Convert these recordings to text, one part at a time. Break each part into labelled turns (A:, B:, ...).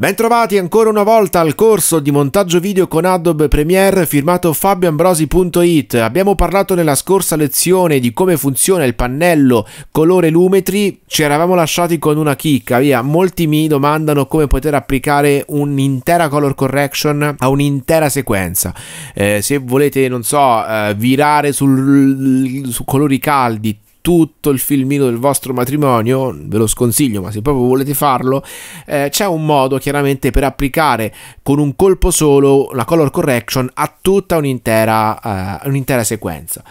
A: Bentrovati ancora una volta al corso di montaggio video con Adobe Premiere firmato fabioambrosi.it. Abbiamo parlato nella scorsa lezione di come funziona il pannello colore lumetri, ci eravamo lasciati con una chicca, via, molti mi domandano come poter applicare un'intera color correction a un'intera sequenza. Eh, se volete, non so, eh, virare sul, su colori caldi, tutto il filmino del vostro matrimonio, ve lo sconsiglio, ma se proprio volete farlo, eh, c'è un modo chiaramente per applicare con un colpo solo la color correction a tutta un'intera, eh, un'intera sequenza.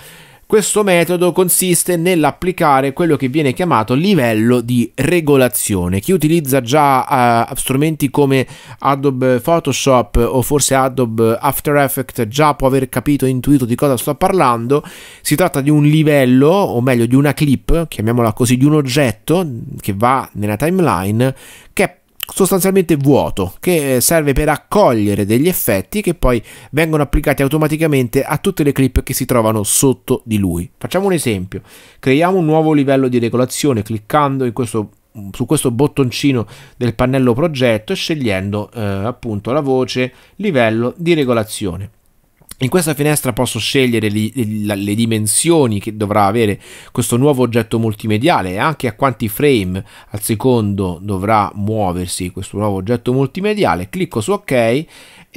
A: Questo metodo consiste nell'applicare quello che viene chiamato livello di regolazione. Chi utilizza già uh, strumenti come Adobe Photoshop o forse Adobe After Effects già può aver capito e intuito di cosa sto parlando. Si tratta di un livello, o meglio di una clip, chiamiamola così, di un oggetto che va nella timeline che è sostanzialmente vuoto che eh, serve per accogliere degli effetti che poi vengono applicati automaticamente a tutte le clip che si trovano sotto di lui. Facciamo un esempio, creiamo un nuovo livello di regolazione cliccando questo, su questo bottoncino del pannello progetto e scegliendo eh, appunto la voce livello di regolazione. In questa finestra posso scegliere le, le, le, dimensioni che dovrà avere questo nuovo oggetto multimediale e anche a quanti frame al secondo dovrà muoversi questo nuovo oggetto multimediale. Clicco su ok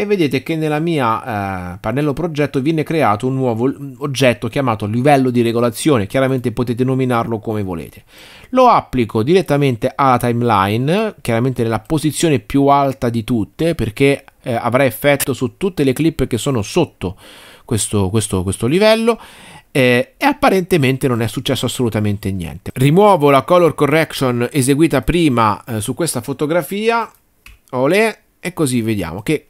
A: e vedete che nella mia eh, pannello progetto viene creato un nuovo oggetto chiamato livello di regolazione, chiaramente potete nominarlo come volete. Lo applico direttamente alla timeline, chiaramente nella posizione più alta di tutte perché eh, avrà effetto su tutte le clip che sono sotto questo, questo, questo livello eh, e apparentemente non è successo assolutamente niente. Rimuovo la color correction eseguita prima eh, su questa fotografia, olè, e così vediamo che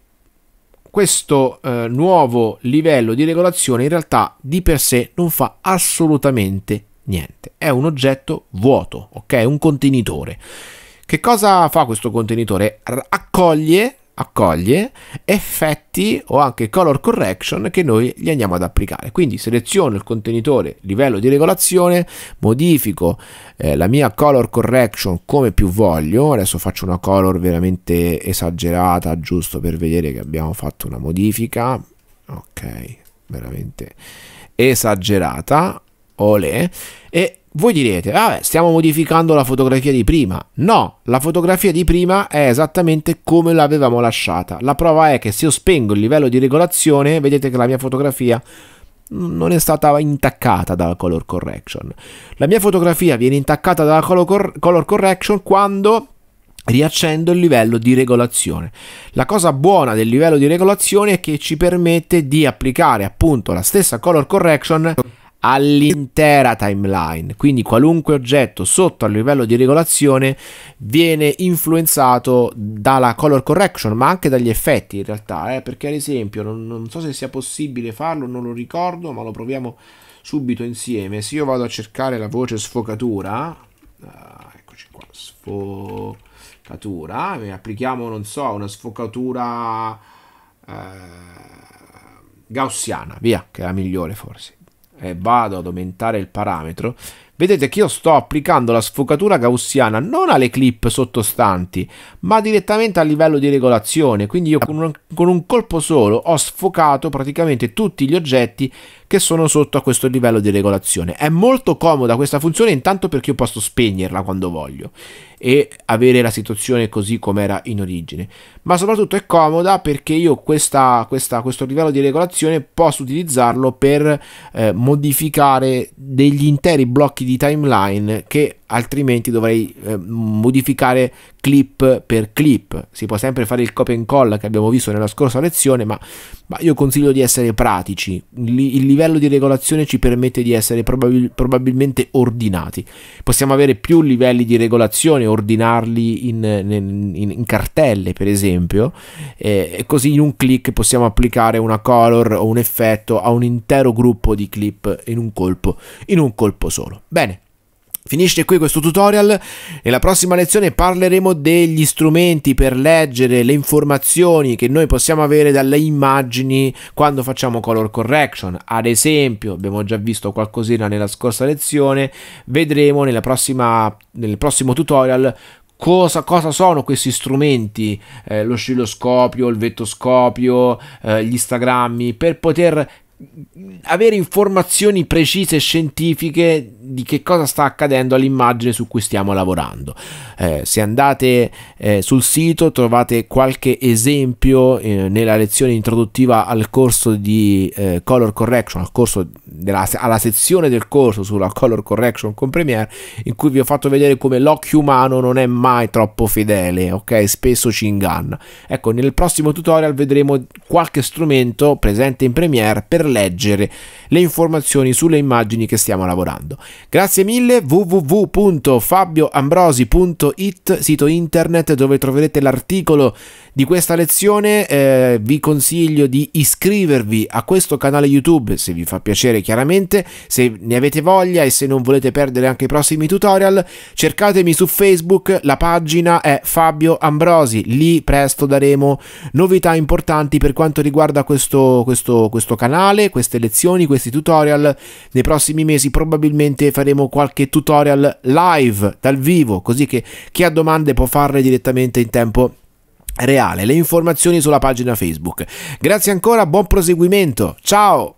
A: questo eh, nuovo livello di regolazione in realtà di per sé non fa assolutamente niente. È un oggetto vuoto, ok? Un contenitore. Che cosa fa questo contenitore? Accoglie accoglie effetti o anche color correction che noi gli andiamo ad applicare. Quindi seleziono il contenitore livello di regolazione, modifico eh, la mia color correction come più voglio, adesso faccio una color veramente esagerata giusto per vedere che abbiamo fatto una modifica, ok, veramente esagerata, olè, e voi direte, vabbè, ah, stiamo modificando la fotografia di prima. No, la fotografia di prima è esattamente come l'avevamo lasciata. La prova è che se io spengo il livello di regolazione, vedete che la mia fotografia non è stata intaccata dalla color correction. La mia fotografia viene intaccata dalla color, cor color correction quando riaccendo il livello di regolazione. La cosa buona del livello di regolazione è che ci permette di applicare appunto la stessa color correction all'intera timeline, quindi qualunque oggetto sotto al livello di regolazione viene influenzato dalla color correction, ma anche dagli effetti in realtà, eh? perché ad esempio non, non, so se sia possibile farlo, non lo ricordo, ma lo proviamo subito insieme. Se io vado a cercare la voce sfocatura, ah, eccoci qua, sfocatura, applichiamo, non so, una sfocatura eh, gaussiana, via, che è la migliore forse e eh, vado ad aumentare il parametro, vedete che io sto applicando la sfocatura gaussiana non alle clip sottostanti, ma direttamente a livello di regolazione. Quindi io con un, con un colpo solo ho sfocato praticamente tutti gli oggetti che sono sotto a questo livello di regolazione. È molto comoda questa funzione intanto perché io posso spegnerla quando voglio e avere la situazione così com'era in origine, ma soprattutto è comoda perché io questa, questa, questo livello di regolazione posso utilizzarlo per eh, modificare degli interi blocchi di timeline che altrimenti dovrei eh, modificare clip per clip. Si può sempre fare il copy and call che abbiamo visto nella scorsa lezione, ma, ma io consiglio di essere pratici. Il livello di regolazione ci permette di essere probabil probabilmente ordinati. Possiamo avere più livelli di regolazione, ordinarli in, in, in, cartelle, per esempio, e così in un click possiamo applicare una color o un effetto a un intero gruppo di clip in un colpo, in un colpo solo. Bene. Finisce qui questo tutorial, nella prossima lezione parleremo degli strumenti per leggere le informazioni che noi possiamo avere dalle immagini quando facciamo color correction. Ad esempio, abbiamo già visto qualcosina nella scorsa lezione, vedremo prossima, nel prossimo tutorial Cosa, cosa, sono questi strumenti, eh, l'oscilloscopio, il vettoscopio, eh, gli instagrammi, per poter avere informazioni precise e scientifiche di che cosa sta accadendo all'immagine su cui stiamo lavorando. Eh, se andate eh, sul sito trovate qualche esempio eh, nella lezione introduttiva al corso di eh, color correction, al corso della, alla sezione del corso sulla color correction con Premiere, in cui vi ho fatto vedere come l'occhio umano non è mai troppo fedele, ok? Spesso ci inganna. Ecco, nel prossimo tutorial vedremo qualche strumento presente in Premiere per leggere le informazioni sulle immagini che stiamo lavorando. Grazie mille, www.fabioambrosi.it, sito internet dove troverete l'articolo di questa lezione. Eh, vi consiglio di iscrivervi a questo canale YouTube se vi fa piacere chiaramente, se ne avete voglia e se non volete perdere anche i prossimi tutorial, cercatemi su Facebook, la pagina è Fabio Ambrosi, lì presto daremo novità importanti per quanto riguarda questo, questo, questo canale canale, queste lezioni, questi tutorial. Nei prossimi mesi probabilmente faremo qualche tutorial live dal vivo, così che chi ha domande può farle direttamente in tempo reale. Le informazioni sulla pagina Facebook. Grazie ancora, buon proseguimento. Ciao!